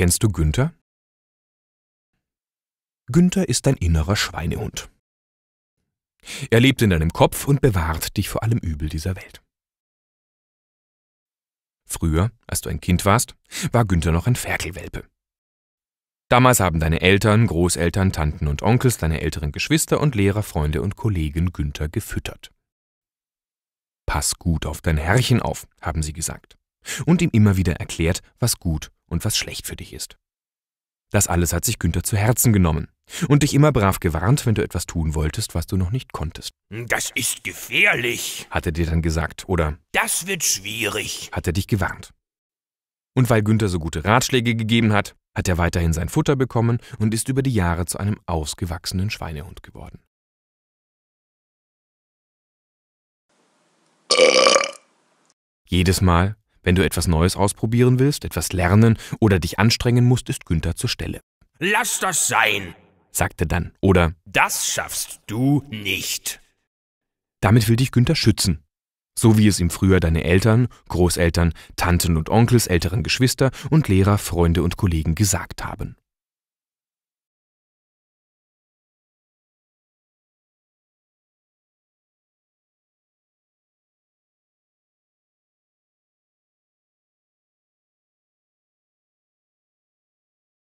Kennst du Günther? Günther ist dein innerer Schweinehund. Er lebt in deinem Kopf und bewahrt dich vor allem Übel dieser Welt. Früher, als du ein Kind warst, war Günther noch ein Ferkelwelpe. Damals haben deine Eltern, Großeltern, Tanten und Onkels, deine älteren Geschwister und Lehrer, Freunde und Kollegen Günther gefüttert. Pass gut auf dein Herrchen auf, haben sie gesagt und ihm immer wieder erklärt, was gut und was schlecht für dich ist. Das alles hat sich Günther zu Herzen genommen und dich immer brav gewarnt, wenn du etwas tun wolltest, was du noch nicht konntest. Das ist gefährlich, hat er dir dann gesagt, oder? Das wird schwierig, hat er dich gewarnt. Und weil Günther so gute Ratschläge gegeben hat, hat er weiterhin sein Futter bekommen und ist über die Jahre zu einem ausgewachsenen Schweinehund geworden. Jedes Mal, wenn du etwas Neues ausprobieren willst, etwas lernen oder dich anstrengen musst, ist Günther zur Stelle. Lass das sein, sagte dann, oder Das schaffst du nicht. Damit will dich Günther schützen. So wie es ihm früher deine Eltern, Großeltern, Tanten und Onkels, älteren Geschwister und Lehrer, Freunde und Kollegen gesagt haben.